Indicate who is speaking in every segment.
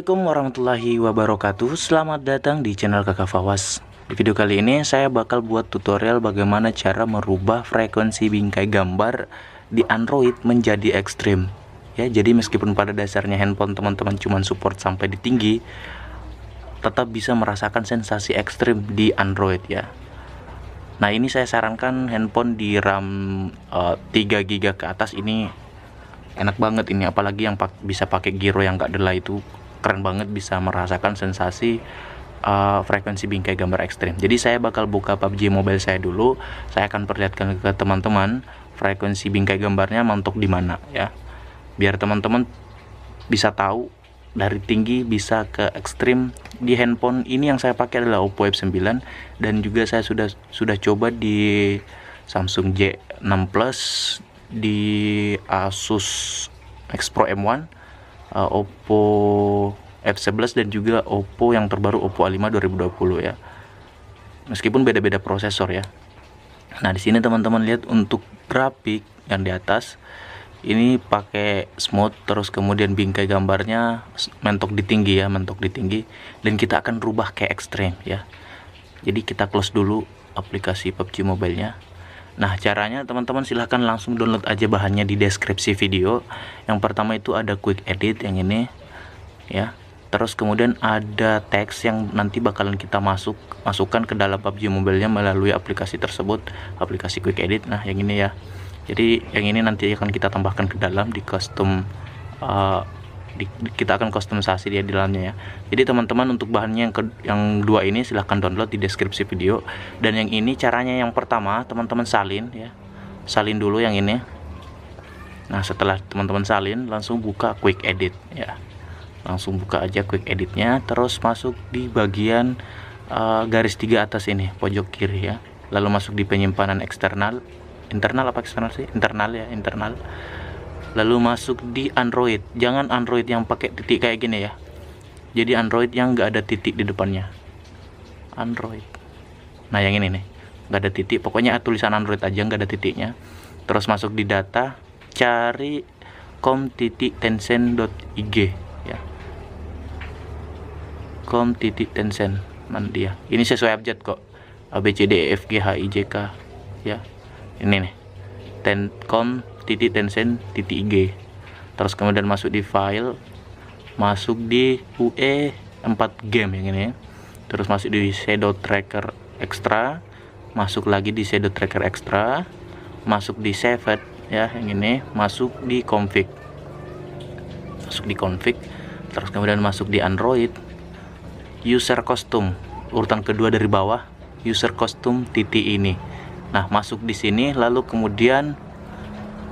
Speaker 1: Assalamualaikum warahmatullahi wabarakatuh Selamat datang di channel kakak Fawas Di video kali ini saya bakal buat tutorial bagaimana cara merubah frekuensi bingkai gambar di Android menjadi ekstrim Ya, jadi meskipun pada dasarnya handphone teman-teman cuma support sampai di tinggi Tetap bisa merasakan sensasi ekstrim di Android ya Nah ini saya sarankan handphone di RAM uh, 3 GB ke atas ini enak banget ini apalagi yang bisa pakai giro yang gak delay itu keren banget bisa merasakan sensasi uh, frekuensi bingkai gambar ekstrim. Jadi saya bakal buka PUBG Mobile saya dulu. Saya akan perlihatkan ke teman-teman frekuensi bingkai gambarnya mantuk di mana ya. Biar teman-teman bisa tahu dari tinggi bisa ke ekstrim di handphone ini yang saya pakai adalah Oppo F9 dan juga saya sudah sudah coba di Samsung J6 Plus di Asus X Pro M1 uh, Oppo F11 dan juga Oppo yang terbaru Oppo A5 2020 ya. Meskipun beda-beda prosesor ya. Nah, di sini teman-teman lihat untuk grafik yang di atas ini pakai smooth terus kemudian bingkai gambarnya mentok di tinggi ya, mentok di tinggi dan kita akan rubah ke ekstrem ya. Jadi kita close dulu aplikasi PUBG Mobile-nya. Nah, caranya teman-teman silahkan langsung download aja bahannya di deskripsi video. Yang pertama itu ada quick edit yang ini ya. Terus kemudian ada teks yang nanti bakalan kita masuk masukkan ke dalam PUBG Mobile-nya melalui aplikasi tersebut, aplikasi quick edit. Nah, yang ini ya. Jadi yang ini nanti akan kita tambahkan ke dalam di custom uh, di, kita akan kostumisasi dia di dalamnya ya jadi teman-teman untuk bahannya yang ke, yang dua ini silahkan download di deskripsi video dan yang ini caranya yang pertama teman-teman salin ya salin dulu yang ini nah setelah teman-teman salin langsung buka quick edit ya langsung buka aja quick editnya terus masuk di bagian uh, garis tiga atas ini pojok kiri ya lalu masuk di penyimpanan eksternal internal apa eksternal sih internal ya internal lalu masuk di Android jangan Android yang pakai titik kayak gini ya jadi Android yang nggak ada titik di depannya Android nah yang ini nih nggak ada titik pokoknya tulisan Android aja nggak ada titiknya terus masuk di data cari com titik ig ya com titik tencent ini sesuai abjad kok ABCD EFG ya ini nih tencom ig terus kemudian masuk di file masuk di UE 4 game yang ini ya. terus masuk di shadow tracker extra masuk lagi di shadow tracker extra masuk di saved ya yang ini masuk di config masuk di config terus kemudian masuk di android user custom urutan kedua dari bawah user custom titik ini Nah, masuk di sini lalu kemudian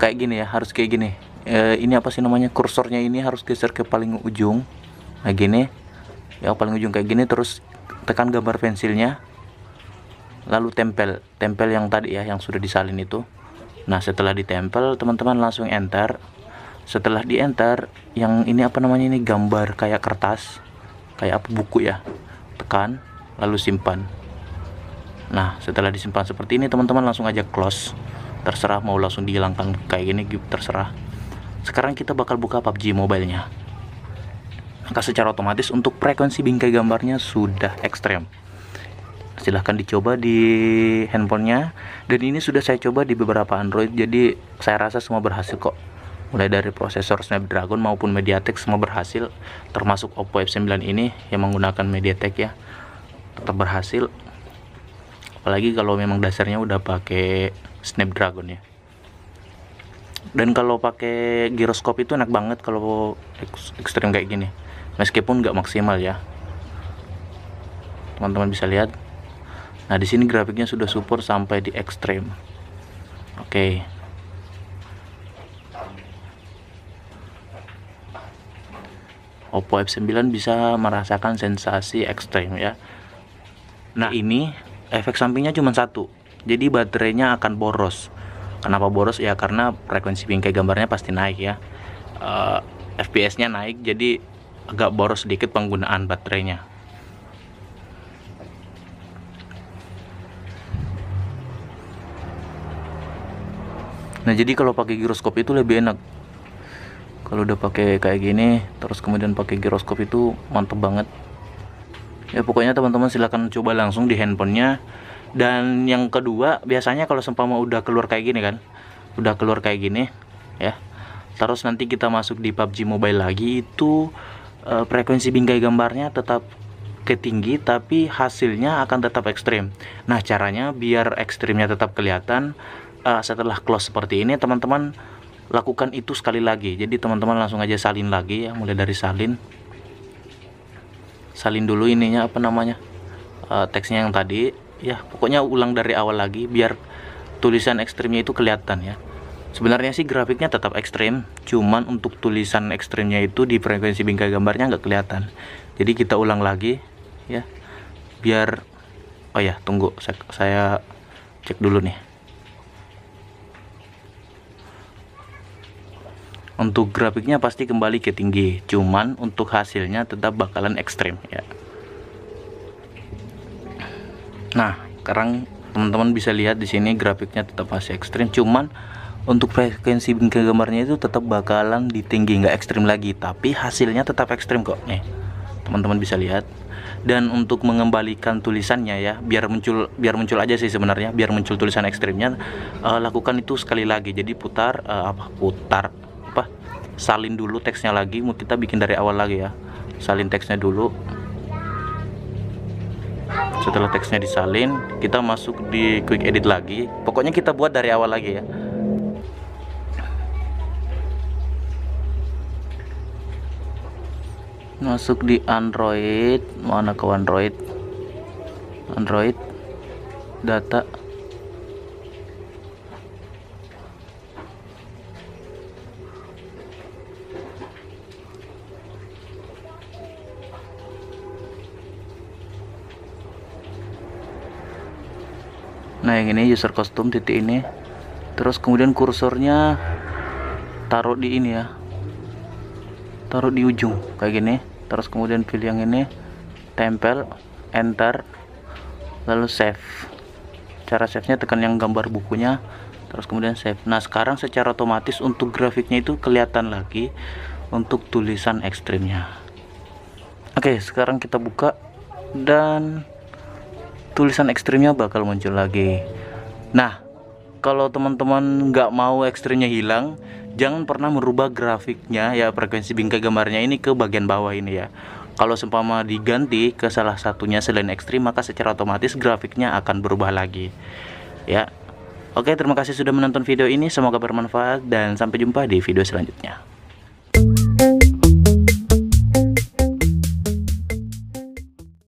Speaker 1: kayak gini ya, harus kayak gini. E, ini apa sih namanya? Kursornya ini harus geser ke paling ujung. Nah, gini. Ya, paling ujung kayak gini terus tekan gambar pensilnya. Lalu tempel, tempel yang tadi ya yang sudah disalin itu. Nah, setelah ditempel, teman-teman langsung enter. Setelah di enter, yang ini apa namanya ini gambar kayak kertas, kayak apa buku ya. Tekan lalu simpan nah setelah disimpan seperti ini teman-teman langsung aja close terserah mau langsung dihilangkan kayak gini terserah sekarang kita bakal buka PUBG mobile-nya maka secara otomatis untuk frekuensi bingkai gambarnya sudah ekstrem silahkan dicoba di handphonenya dan ini sudah saya coba di beberapa Android jadi saya rasa semua berhasil kok mulai dari prosesor Snapdragon maupun MediaTek semua berhasil termasuk Oppo F9 ini yang menggunakan MediaTek ya tetap berhasil apalagi kalau memang dasarnya udah pakai Snapdragon ya dan kalau pakai giroskop itu enak banget kalau ekstrim kayak gini meskipun nggak maksimal ya teman-teman bisa lihat nah di sini grafiknya sudah support sampai di ekstrim oke okay. Oppo F9 bisa merasakan sensasi ekstrim ya nah ini efek sampingnya cuma satu jadi baterainya akan boros kenapa boros ya karena frekuensi bingkai gambarnya pasti naik ya uh, eh, FPS nya naik jadi agak boros sedikit penggunaan baterainya Nah jadi kalau pakai giroskop itu lebih enak. Kalau udah pakai kayak gini, terus kemudian pakai giroskop itu mantep banget ya pokoknya teman-teman silahkan coba langsung di handphonenya dan yang kedua biasanya kalau sempama udah keluar kayak gini kan udah keluar kayak gini ya terus nanti kita masuk di PUBG Mobile lagi itu uh, frekuensi bingkai gambarnya tetap ketinggi tapi hasilnya akan tetap ekstrim nah caranya biar ekstrimnya tetap kelihatan uh, setelah close seperti ini teman-teman lakukan itu sekali lagi jadi teman-teman langsung aja salin lagi ya mulai dari salin salin dulu ininya apa namanya uh, teksnya yang tadi ya pokoknya ulang dari awal lagi biar tulisan ekstrimnya itu kelihatan ya sebenarnya sih grafiknya tetap ekstrim cuman untuk tulisan ekstrimnya itu di frekuensi bingkai gambarnya nggak kelihatan jadi kita ulang lagi ya biar oh ya tunggu saya, saya cek dulu nih untuk grafiknya pasti kembali ke tinggi cuman untuk hasilnya tetap bakalan ekstrim ya nah sekarang teman-teman bisa lihat di sini grafiknya tetap masih ekstrim cuman untuk frekuensi bingkai gambarnya itu tetap bakalan di tinggi nggak ekstrim lagi tapi hasilnya tetap ekstrim kok nih teman-teman bisa lihat dan untuk mengembalikan tulisannya ya biar muncul biar muncul aja sih sebenarnya biar muncul tulisan ekstrimnya uh, lakukan itu sekali lagi jadi putar uh, apa putar salin dulu teksnya lagi mau kita bikin dari awal lagi ya salin teksnya dulu setelah teksnya disalin kita masuk di quick edit lagi pokoknya kita buat dari awal lagi ya masuk di Android mana ke Android Android data nah yang ini user custom titik ini terus kemudian kursornya taruh di ini ya taruh di ujung kayak gini terus kemudian pilih yang ini tempel enter lalu save cara save nya tekan yang gambar bukunya terus kemudian save nah sekarang secara otomatis untuk grafiknya itu kelihatan lagi untuk tulisan ekstrimnya oke sekarang kita buka dan tulisan ekstrimnya bakal muncul lagi nah kalau teman-teman nggak mau ekstrimnya hilang jangan pernah merubah grafiknya ya frekuensi bingkai gambarnya ini ke bagian bawah ini ya kalau sempama diganti ke salah satunya selain ekstrim maka secara otomatis grafiknya akan berubah lagi ya oke terima kasih sudah menonton video ini semoga bermanfaat dan sampai jumpa di video selanjutnya